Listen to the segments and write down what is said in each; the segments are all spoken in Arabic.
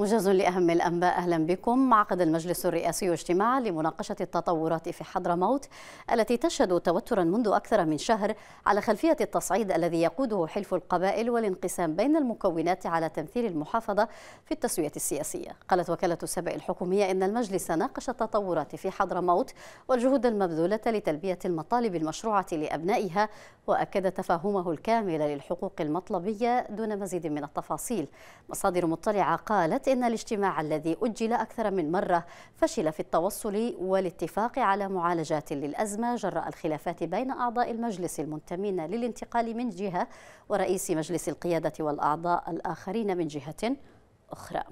مجاز لأهم الأنباء أهلا بكم عقد المجلس الرئاسي اجتماعا لمناقشة التطورات في حضرموت التي تشهد توترا منذ أكثر من شهر على خلفية التصعيد الذي يقوده حلف القبائل والانقسام بين المكونات على تمثيل المحافظة في التسوية السياسية قالت وكالة السبع الحكومية إن المجلس ناقش التطورات في حضرموت والجهود المبذولة لتلبية المطالب المشروعة لأبنائها وأكد تفاهمه الكامل للحقوق المطلبية دون مزيد من التفاصيل مصادر مطلعة قالت أن الاجتماع الذي أجل أكثر من مرة فشل في التوصل والاتفاق على معالجات للأزمة جراء الخلافات بين أعضاء المجلس المنتمين للانتقال من جهة ورئيس مجلس القيادة والأعضاء الآخرين من جهة أخرى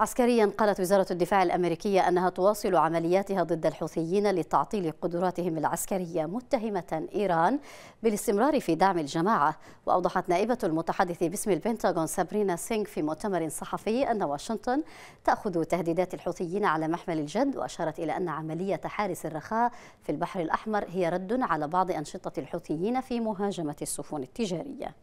عسكريا قالت وزارة الدفاع الأمريكية أنها تواصل عملياتها ضد الحوثيين لتعطيل قدراتهم العسكرية متهمة إيران بالاستمرار في دعم الجماعة وأوضحت نائبة المتحدث باسم البنتاغون سابرينا سينغ في مؤتمر صحفي أن واشنطن تأخذ تهديدات الحوثيين على محمل الجد وأشارت إلى أن عملية حارس الرخاء في البحر الأحمر هي رد على بعض أنشطة الحوثيين في مهاجمة السفن التجارية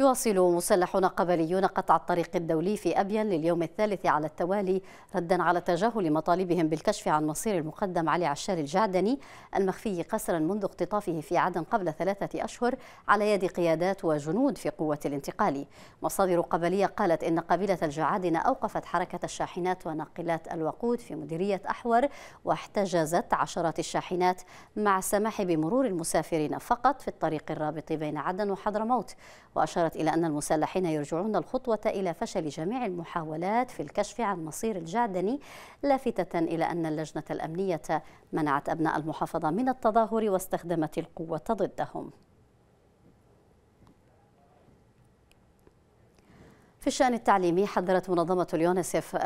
يواصل مسلحون قبليون قطع الطريق الدولي في أبين لليوم الثالث على التوالي ردا على تجاهل مطالبهم بالكشف عن مصير المقدم علي عشار الجعدني المخفي قسرا منذ اختطافه في عدن قبل ثلاثة أشهر على يد قيادات وجنود في قوة الانتقال مصادر قبلية قالت إن قبيلة الجعادنة أوقفت حركة الشاحنات وناقلات الوقود في مديرية أحور واحتجزت عشرات الشاحنات مع السماح بمرور المسافرين فقط في الطريق الرابط بين عدن وحضرموت وأشار أشارت إلى أن المسلحين يرجعون الخطوة إلى فشل جميع المحاولات في الكشف عن مصير الجعدني لافتة إلى أن اللجنة الأمنية منعت أبناء المحافظة من التظاهر واستخدمت القوة ضدهم في الشأن التعليمي حذرت منظمة اليونسف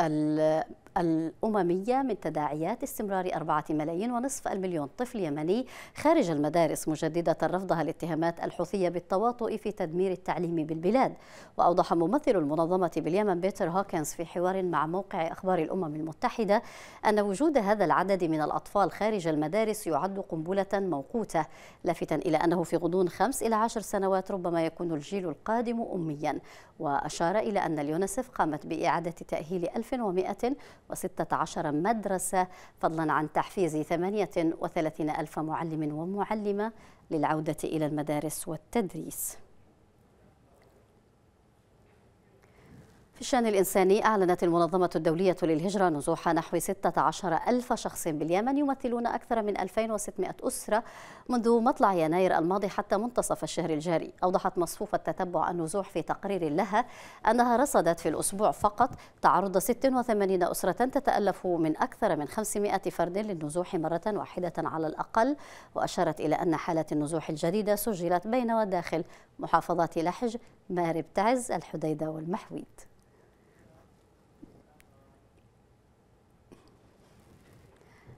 الأممية من تداعيات استمرار أربعة ملايين ونصف المليون طفل يمني خارج المدارس مجددة رفضها الاتهامات الحوثية بالتواطؤ في تدمير التعليم بالبلاد وأوضح ممثل المنظمة باليمن بيتر هوكنز في حوار مع موقع أخبار الأمم المتحدة أن وجود هذا العدد من الأطفال خارج المدارس يعد قنبلة موقوتة لافتا إلى أنه في غضون خمس إلى عشر سنوات ربما يكون الجيل القادم أميا وأشار إلى أن اليونسف قامت بإعادة تأهيل 1100 و16 مدرسة فضلا عن تحفيز 38 ألف معلم ومعلمة للعودة إلى المدارس والتدريس في الشأن الإنساني أعلنت المنظمة الدولية للهجرة نزوح نحو 16 ألف شخص باليمن يمثلون أكثر من 2600 أسرة منذ مطلع يناير الماضي حتى منتصف الشهر الجاري أوضحت مصفوفة تتبع النزوح في تقرير لها أنها رصدت في الأسبوع فقط تعرض 86 أسرة تتألف من أكثر من 500 فرد للنزوح مرة واحدة على الأقل وأشارت إلى أن حالات النزوح الجديدة سجلت بين وداخل محافظات لحج مارب تعز الحديدة والمحويد